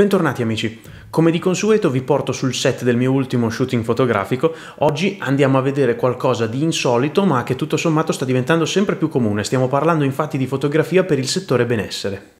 Bentornati amici, come di consueto vi porto sul set del mio ultimo shooting fotografico, oggi andiamo a vedere qualcosa di insolito ma che tutto sommato sta diventando sempre più comune, stiamo parlando infatti di fotografia per il settore benessere.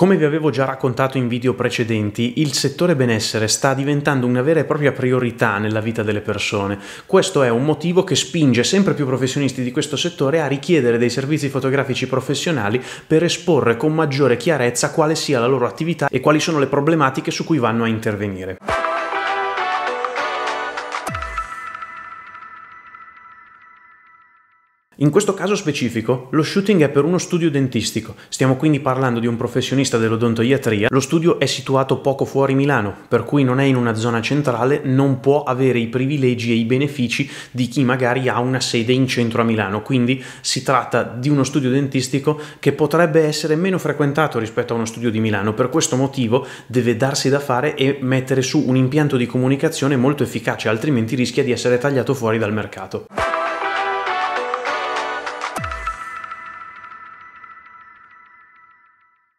Come vi avevo già raccontato in video precedenti, il settore benessere sta diventando una vera e propria priorità nella vita delle persone. Questo è un motivo che spinge sempre più professionisti di questo settore a richiedere dei servizi fotografici professionali per esporre con maggiore chiarezza quale sia la loro attività e quali sono le problematiche su cui vanno a intervenire. In questo caso specifico lo shooting è per uno studio dentistico, stiamo quindi parlando di un professionista dell'odontoiatria, lo studio è situato poco fuori Milano, per cui non è in una zona centrale, non può avere i privilegi e i benefici di chi magari ha una sede in centro a Milano, quindi si tratta di uno studio dentistico che potrebbe essere meno frequentato rispetto a uno studio di Milano, per questo motivo deve darsi da fare e mettere su un impianto di comunicazione molto efficace, altrimenti rischia di essere tagliato fuori dal mercato.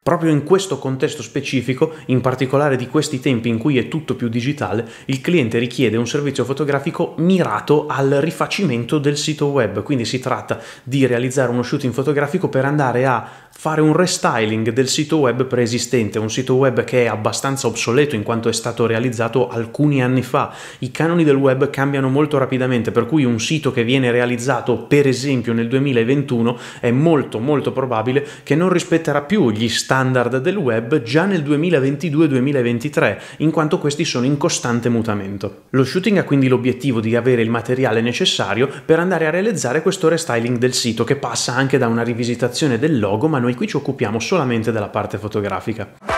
Proprio in questo contesto specifico, in particolare di questi tempi in cui è tutto più digitale, il cliente richiede un servizio fotografico mirato al rifacimento del sito web, quindi si tratta di realizzare uno shooting fotografico per andare a fare un restyling del sito web preesistente, un sito web che è abbastanza obsoleto in quanto è stato realizzato alcuni anni fa. I canoni del web cambiano molto rapidamente, per cui un sito che viene realizzato per esempio nel 2021 è molto molto probabile che non rispetterà più gli standard del web già nel 2022-2023, in quanto questi sono in costante mutamento. Lo shooting ha quindi l'obiettivo di avere il materiale necessario per andare a realizzare questo restyling del sito che passa anche da una rivisitazione del logo ma noi qui ci occupiamo solamente della parte fotografica.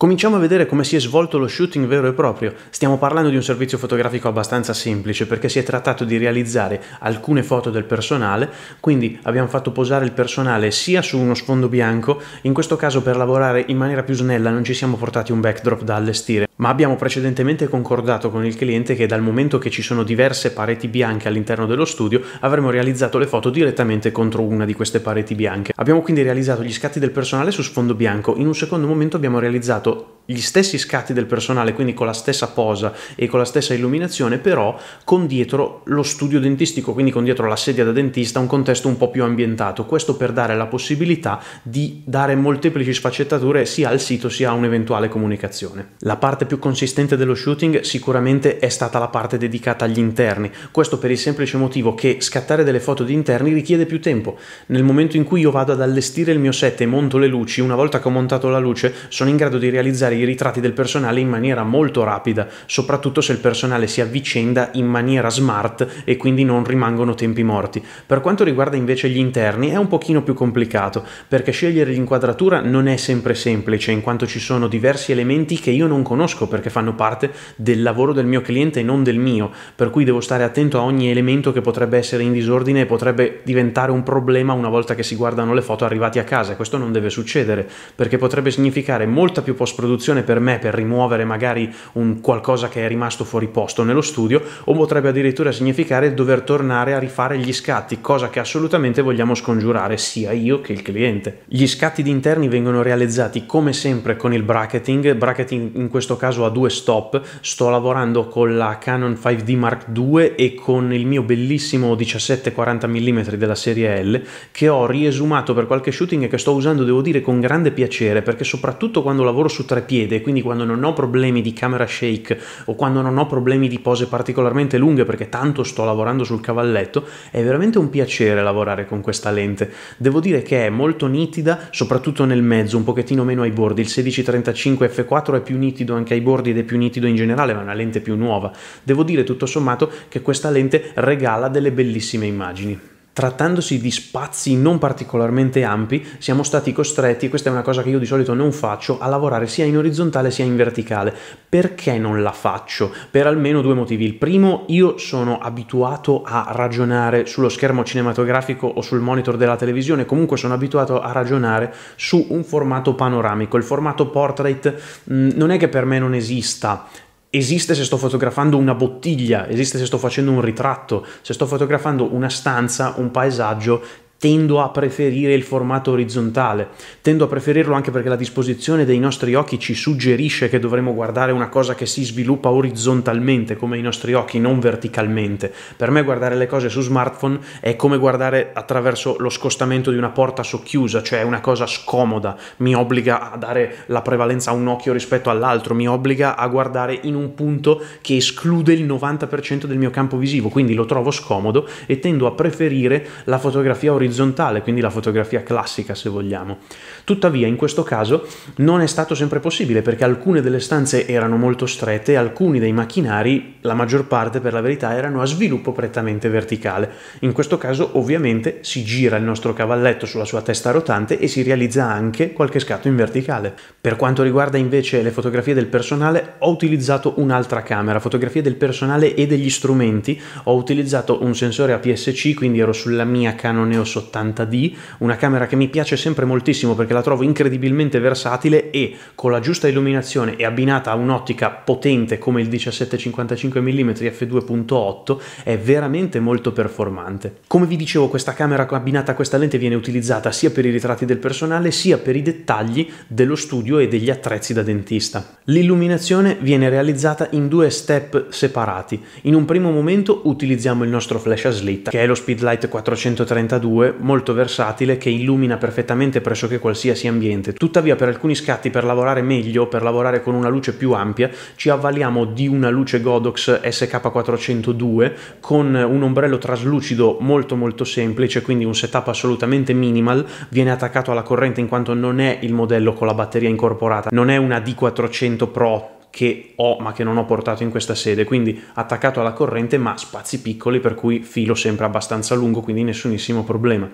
Cominciamo a vedere come si è svolto lo shooting vero e proprio. Stiamo parlando di un servizio fotografico abbastanza semplice perché si è trattato di realizzare alcune foto del personale, quindi abbiamo fatto posare il personale sia su uno sfondo bianco, in questo caso per lavorare in maniera più snella non ci siamo portati un backdrop da allestire, ma abbiamo precedentemente concordato con il cliente che dal momento che ci sono diverse pareti bianche all'interno dello studio avremmo realizzato le foto direttamente contro una di queste pareti bianche. Abbiamo quindi realizzato gli scatti del personale su sfondo bianco, in un secondo momento abbiamo realizzato utilizzato gli stessi scatti del personale, quindi con la stessa posa e con la stessa illuminazione, però con dietro lo studio dentistico, quindi con dietro la sedia da dentista, un contesto un po' più ambientato. Questo per dare la possibilità di dare molteplici sfaccettature sia al sito sia a un'eventuale comunicazione. La parte più consistente dello shooting sicuramente è stata la parte dedicata agli interni, questo per il semplice motivo che scattare delle foto di interni richiede più tempo. Nel momento in cui io vado ad allestire il mio set e monto le luci, una volta che ho montato la luce, sono in grado di realizzare i ritratti del personale in maniera molto rapida, soprattutto se il personale si avvicenda in maniera smart e quindi non rimangono tempi morti. Per quanto riguarda invece gli interni è un pochino più complicato, perché scegliere l'inquadratura non è sempre semplice, in quanto ci sono diversi elementi che io non conosco perché fanno parte del lavoro del mio cliente e non del mio, per cui devo stare attento a ogni elemento che potrebbe essere in disordine e potrebbe diventare un problema una volta che si guardano le foto arrivati a casa. Questo non deve succedere, perché potrebbe significare molta più possibilità post-produzione per me per rimuovere magari un qualcosa che è rimasto fuori posto nello studio o potrebbe addirittura significare dover tornare a rifare gli scatti, cosa che assolutamente vogliamo scongiurare sia io che il cliente. Gli scatti d'interni vengono realizzati come sempre con il bracketing, bracketing in questo caso a due stop, sto lavorando con la Canon 5D Mark II e con il mio bellissimo 17-40 mm della serie L che ho riesumato per qualche shooting e che sto usando devo dire con grande piacere perché soprattutto quando lavoro su su tre piede, quindi quando non ho problemi di camera shake o quando non ho problemi di pose particolarmente lunghe perché tanto sto lavorando sul cavalletto, è veramente un piacere lavorare con questa lente. Devo dire che è molto nitida, soprattutto nel mezzo, un pochettino meno ai bordi. Il 1635 f4 è più nitido anche ai bordi ed è più nitido in generale, ma è una lente più nuova. Devo dire tutto sommato che questa lente regala delle bellissime immagini trattandosi di spazi non particolarmente ampi, siamo stati costretti, questa è una cosa che io di solito non faccio, a lavorare sia in orizzontale sia in verticale. Perché non la faccio? Per almeno due motivi. Il primo, io sono abituato a ragionare sullo schermo cinematografico o sul monitor della televisione, comunque sono abituato a ragionare su un formato panoramico. Il formato portrait mh, mm, non è che per me non esista, esiste se sto fotografando una bottiglia, esiste se sto facendo un ritratto, se sto fotografando una stanza, un paesaggio, tendo a preferire il formato orizzontale, tendo a preferirlo anche perché la disposizione dei nostri occhi ci suggerisce che dovremmo guardare una cosa che si sviluppa orizzontalmente come i nostri occhi, non verticalmente. Per me guardare le cose su smartphone è come guardare attraverso lo scostamento di una porta socchiusa, cioè è una cosa scomoda, mi obbliga a dare la prevalenza a un occhio rispetto all'altro, mi obbliga a guardare in un punto che esclude il 90% del mio campo visivo, quindi lo trovo scomodo e tendo a preferire la fotografia orizzontale orizzontale, quindi la fotografia classica se vogliamo. Tuttavia in questo caso non è stato sempre possibile perché alcune delle stanze erano molto strette alcuni dei macchinari, la maggior parte per la verità, erano a sviluppo prettamente verticale. In questo caso ovviamente si gira il nostro cavalletto sulla sua testa rotante e si realizza anche qualche scatto in verticale. Per quanto riguarda invece le fotografie del personale ho utilizzato un'altra camera, fotografie del personale e degli strumenti, ho utilizzato un sensore APS-C, quindi ero sulla mia Canon EOS 80D, una camera che mi piace sempre moltissimo perché la la trovo incredibilmente versatile e con la giusta illuminazione e abbinata a un'ottica potente come il 1755 mm f2.8 è veramente molto performante. Come vi dicevo questa camera abbinata a questa lente viene utilizzata sia per i ritratti del personale sia per i dettagli dello studio e degli attrezzi da dentista. L'illuminazione viene realizzata in due step separati. In un primo momento utilizziamo il nostro flash a slitta che è lo Speedlight 432 molto versatile che illumina perfettamente pressoché qualsiasi qualsiasi ambiente. Tuttavia per alcuni scatti, per lavorare meglio, per lavorare con una luce più ampia, ci avvaliamo di una luce Godox SK402 con un ombrello traslucido molto molto semplice, quindi un setup assolutamente minimal, viene attaccato alla corrente in quanto non è il modello con la batteria incorporata, non è una D400 Pro che ho ma che non ho portato in questa sede, quindi attaccato alla corrente ma spazi piccoli per cui filo sempre abbastanza lungo, quindi nessunissimo problema.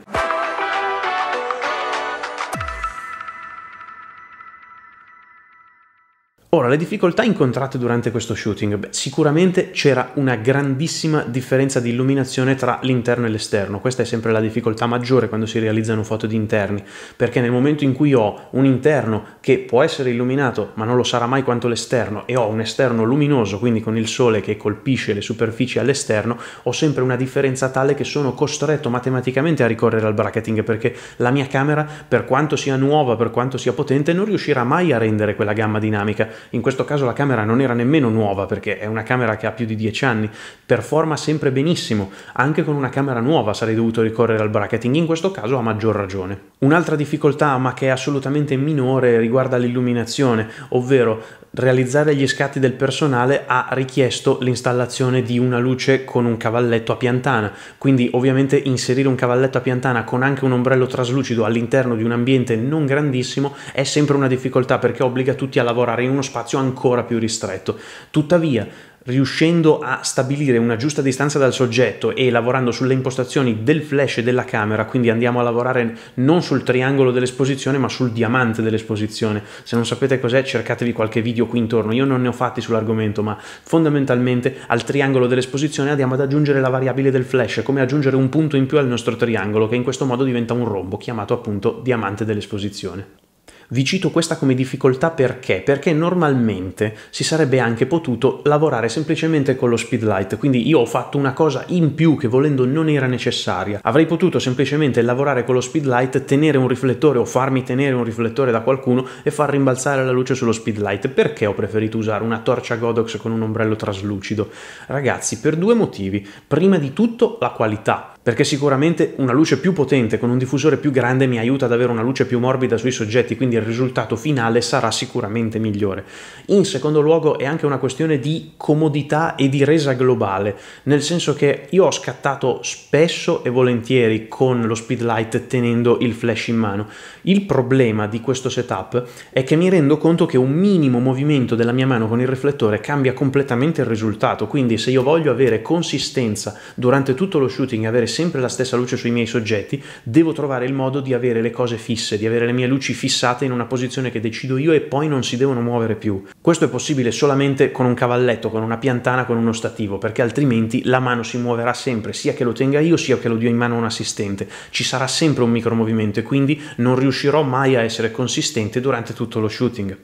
Ora, le difficoltà incontrate durante questo shooting, beh, sicuramente c'era una grandissima differenza di illuminazione tra l'interno e l'esterno, questa è sempre la difficoltà maggiore quando si realizzano foto di interni, perché nel momento in cui ho un interno che può essere illuminato ma non lo sarà mai quanto l'esterno e ho un esterno luminoso, quindi con il sole che colpisce le superfici all'esterno, ho sempre una differenza tale che sono costretto matematicamente a ricorrere al bracketing perché la mia camera, per quanto sia nuova, per quanto sia potente, non riuscirà mai a rendere quella gamma dinamica. In questo caso la camera non era nemmeno nuova perché è una camera che ha più di 10 anni, performa sempre benissimo, anche con una camera nuova sarei dovuto ricorrere al bracketing, in questo caso a maggior ragione. Un'altra difficoltà ma che è assolutamente minore riguarda riguarda l'illuminazione, ovvero realizzare gli scatti del personale ha richiesto l'installazione di una luce con un cavalletto a piantana, quindi ovviamente inserire un cavalletto a piantana con anche un ombrello traslucido all'interno di un ambiente non grandissimo è sempre una difficoltà perché obbliga tutti a lavorare in uno spazio ancora più ristretto. Tuttavia, riuscendo a stabilire una giusta distanza dal soggetto e lavorando sulle impostazioni del flash della camera, quindi andiamo a lavorare non sul triangolo dell'esposizione ma sul diamante dell'esposizione. Se non sapete cos'è cercatevi qualche video qui intorno, io non ne ho fatti sull'argomento ma fondamentalmente al triangolo dell'esposizione andiamo ad aggiungere la variabile del flash, come aggiungere un punto in più al nostro triangolo che in questo modo diventa un rombo chiamato appunto diamante dell'esposizione. Vi cito questa come difficoltà perché? Perché normalmente si sarebbe anche potuto lavorare semplicemente con lo speed light, quindi io ho fatto una cosa in più che volendo non era necessaria. Avrei potuto semplicemente lavorare con lo speed light, tenere un riflettore o farmi tenere un riflettore da qualcuno e far rimbalzare la luce sullo speed light. Perché ho preferito usare una torcia Godox con un ombrello traslucido? Ragazzi, per due motivi. Prima di tutto la qualità perché sicuramente una luce più potente con un diffusore più grande mi aiuta ad avere una luce più morbida sui soggetti, quindi il risultato finale sarà sicuramente migliore. In secondo luogo è anche una questione di comodità e di resa globale, nel senso che io ho scattato spesso e volentieri con lo speedlight tenendo il flash in mano. Il problema di questo setup è che mi rendo conto che un minimo movimento della mia mano con il riflettore cambia completamente il risultato, quindi se io voglio avere consistenza durante tutto lo shooting, avere sempre la stessa luce sui miei soggetti, devo trovare il modo di avere le cose fisse, di avere le mie luci fissate in una posizione che decido io e poi non si devono muovere più. Questo è possibile solamente con un cavalletto, con una piantana, con uno stativo, perché altrimenti la mano si muoverà sempre, sia che lo tenga io, sia che lo dia in mano un assistente. Ci sarà sempre un micromovimento e quindi non riuscirò mai a essere consistente durante tutto lo shooting.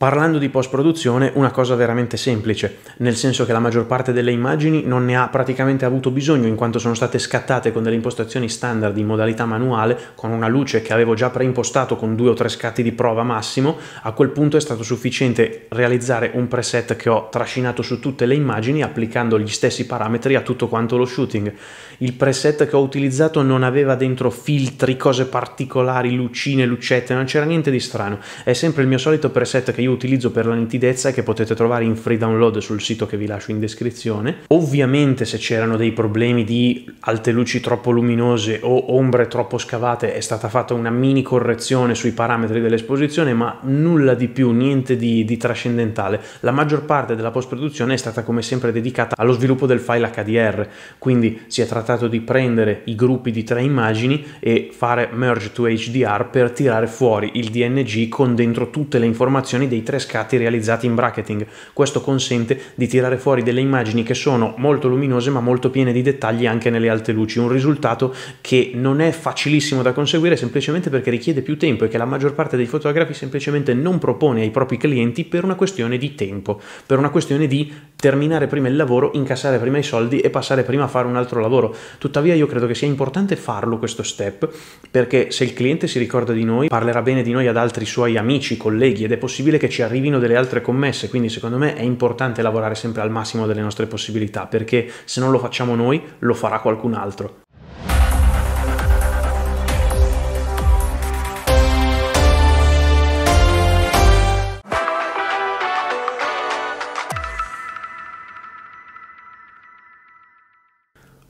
Parlando di post-produzione, una cosa veramente semplice, nel senso che la maggior parte delle immagini non ne ha praticamente avuto bisogno in quanto sono state scattate con delle impostazioni standard in modalità manuale, con una luce che avevo già preimpostato con due o tre scatti di prova massimo, a quel punto è stato sufficiente realizzare un preset che ho trascinato su tutte le immagini applicando gli stessi parametri a tutto quanto lo shooting. Il preset che ho utilizzato non aveva dentro filtri, cose particolari, lucine, lucette, non c'era niente di strano, è sempre il mio solito preset che io io utilizzo per la nitidezza che potete trovare in free download sul sito che vi lascio in descrizione. Ovviamente se c'erano dei problemi di alte luci troppo luminose o ombre troppo scavate è stata fatta una mini correzione sui parametri dell'esposizione, ma nulla di più, niente di, di trascendentale. La maggior parte della post-produzione è stata come sempre dedicata allo sviluppo del file HDR, quindi si è trattato di prendere i gruppi di tre immagini e fare merge to HDR per tirare fuori il DNG con dentro tutte le informazioni dei dei tre scatti realizzati in bracketing. Questo consente di tirare fuori delle immagini che sono molto luminose ma molto piene di dettagli anche nelle alte luci, un risultato che non è facilissimo da conseguire semplicemente perché richiede più tempo e che la maggior parte dei fotografi semplicemente non propone ai propri clienti per una questione di tempo, per una questione di terminare prima il lavoro, incassare prima i soldi e passare prima a fare un altro lavoro. Tuttavia io credo che sia importante farlo questo step perché se il cliente si ricorda di noi, parlerà bene di noi ad altri suoi amici, colleghi ed è possibile che ci arrivino delle altre commesse, quindi secondo me è importante lavorare sempre al massimo delle nostre possibilità, perché se non lo facciamo noi, lo farà qualcun altro.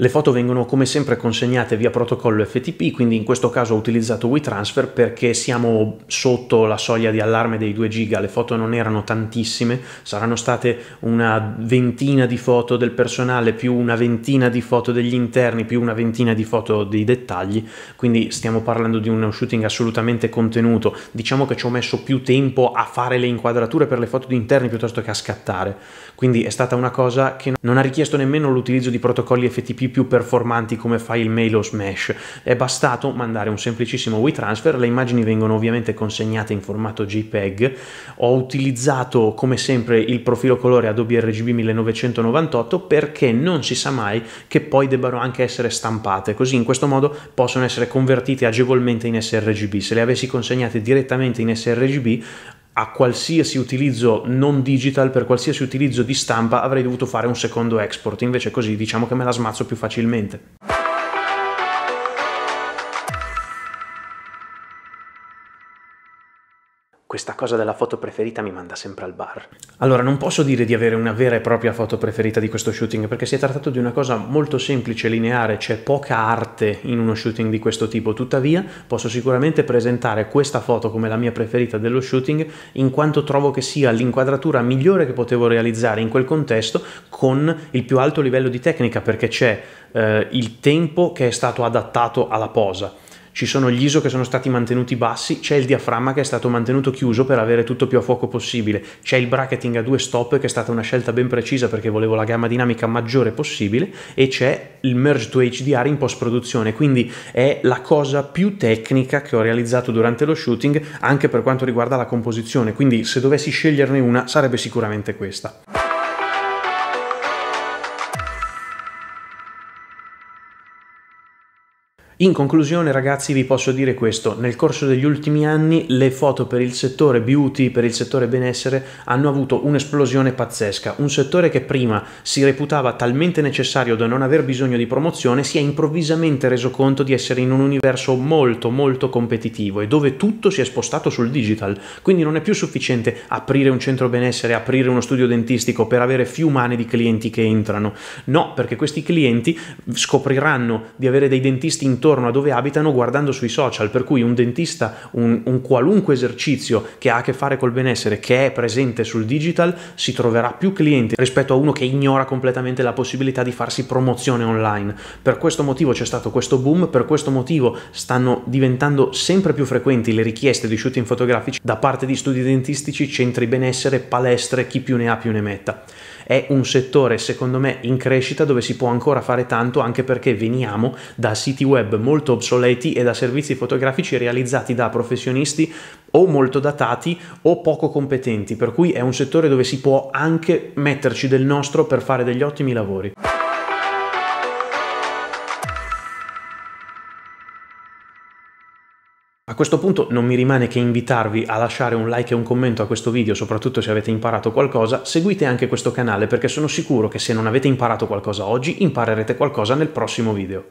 Le foto vengono come sempre consegnate via protocollo FTP, quindi in questo caso ho utilizzato WeTransfer perché siamo sotto la soglia di allarme dei 2 giga, le foto non erano tantissime, saranno state una ventina di foto del personale più una ventina di foto degli interni più una ventina di foto dei dettagli, quindi stiamo parlando di uno shooting assolutamente contenuto. Diciamo che ci ho messo più tempo a fare le inquadrature per le foto di interni piuttosto che a scattare, quindi è stata una cosa che non ha richiesto nemmeno l'utilizzo di protocolli FTP più performanti come file mail o Smash. È bastato mandare un semplicissimo WeTransfer, le immagini vengono ovviamente consegnate in formato JPEG. Ho utilizzato come sempre il profilo colore Adobe RGB 1998 perché non si sa mai che poi debbano anche essere stampate, così in questo modo possono essere convertite agevolmente in sRGB. Se le avessi consegnate direttamente in sRGB a qualsiasi utilizzo non digital, per qualsiasi utilizzo di stampa avrei dovuto fare un secondo export, invece così diciamo che me la smazzo più facilmente. questa cosa della foto preferita mi manda sempre al bar. Allora, non posso dire di avere una vera e propria foto preferita di questo shooting, perché si è trattato di una cosa molto semplice, lineare, c'è poca arte in uno shooting di questo tipo. Tuttavia, posso sicuramente presentare questa foto come la mia preferita dello shooting, in quanto trovo che sia l'inquadratura migliore che potevo realizzare in quel contesto con il più alto livello di tecnica, perché c'è eh, il tempo che è stato adattato alla posa ci sono gli ISO che sono stati mantenuti bassi, c'è il diaframma che è stato mantenuto chiuso per avere tutto più a fuoco possibile, c'è il bracketing a due stop che è stata una scelta ben precisa perché volevo la gamma dinamica maggiore possibile e c'è il merge to HDR in post produzione, quindi è la cosa più tecnica che ho realizzato durante lo shooting anche per quanto riguarda la composizione, quindi se dovessi sceglierne una sarebbe sicuramente questa. In conclusione ragazzi vi posso dire questo, nel corso degli ultimi anni le foto per il settore beauty, per il settore benessere hanno avuto un'esplosione pazzesca, un settore che prima si reputava talmente necessario da non aver bisogno di promozione si è improvvisamente reso conto di essere in un universo molto molto competitivo e dove tutto si è spostato sul digital, quindi non è più sufficiente aprire un centro benessere, aprire uno studio dentistico per avere fiumane di clienti che entrano, no perché questi clienti scopriranno di avere dei dentisti intorno intorno a dove abitano guardando sui social, per cui un dentista, un, un qualunque esercizio che ha a che fare col benessere, che è presente sul digital, si troverà più clienti rispetto a uno che ignora completamente la possibilità di farsi promozione online. Per questo motivo c'è stato questo boom, per questo motivo stanno diventando sempre più frequenti le richieste di shooting fotografici da parte di studi dentistici, centri benessere, palestre, chi più ne ha più ne metta è un settore secondo me in crescita dove si può ancora fare tanto anche perché veniamo da siti web molto obsoleti e da servizi fotografici realizzati da professionisti o molto datati o poco competenti, per cui è un settore dove si può anche metterci del nostro per fare degli ottimi lavori. questo punto non mi rimane che invitarvi a lasciare un like e un commento a questo video, soprattutto se avete imparato qualcosa, seguite anche questo canale perché sono sicuro che se non avete imparato qualcosa oggi imparerete qualcosa nel prossimo video.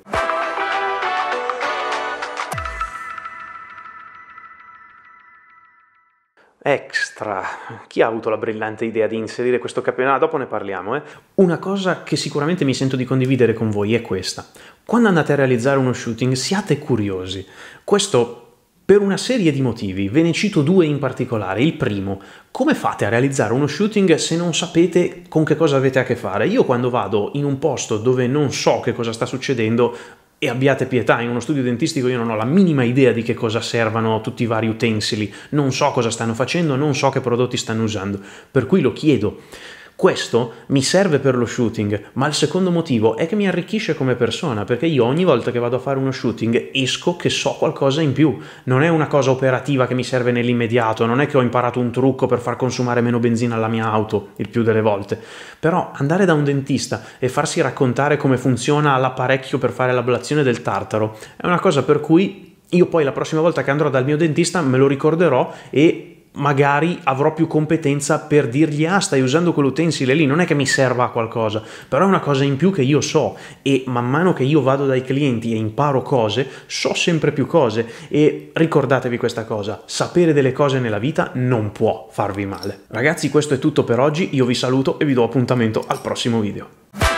Extra. Chi ha avuto la brillante idea di inserire questo campionato? Ah, dopo ne parliamo, eh. Una cosa che sicuramente mi sento di condividere con voi è questa. Quando andate a realizzare uno shooting siate curiosi. Questo per una serie di motivi, ve ne cito due in particolare. Il primo, come fate a realizzare uno shooting se non sapete con che cosa avete a che fare? Io quando vado in un posto dove non so che cosa sta succedendo, e abbiate pietà, in uno studio dentistico io non ho la minima idea di che cosa servano tutti i vari utensili, non so cosa stanno facendo, non so che prodotti stanno usando, per cui lo chiedo. Questo mi serve per lo shooting, ma il secondo motivo è che mi arricchisce come persona, perché io ogni volta che vado a fare uno shooting esco che so qualcosa in più. Non è una cosa operativa che mi serve nell'immediato, non è che ho imparato un trucco per far consumare meno benzina alla mia auto, il più delle volte. Però andare da un dentista e farsi raccontare come funziona l'apparecchio per fare l'ablazione del tartaro è una cosa per cui io poi la prossima volta che andrò dal mio dentista me lo ricorderò e magari avrò più competenza per dirgli ah stai usando quell'utensile lì, non è che mi serva a qualcosa, però è una cosa in più che io so e man mano che io vado dai clienti e imparo cose, so sempre più cose e ricordatevi questa cosa, sapere delle cose nella vita non può farvi male. Ragazzi questo è tutto per oggi, io vi saluto e vi do appuntamento al prossimo video.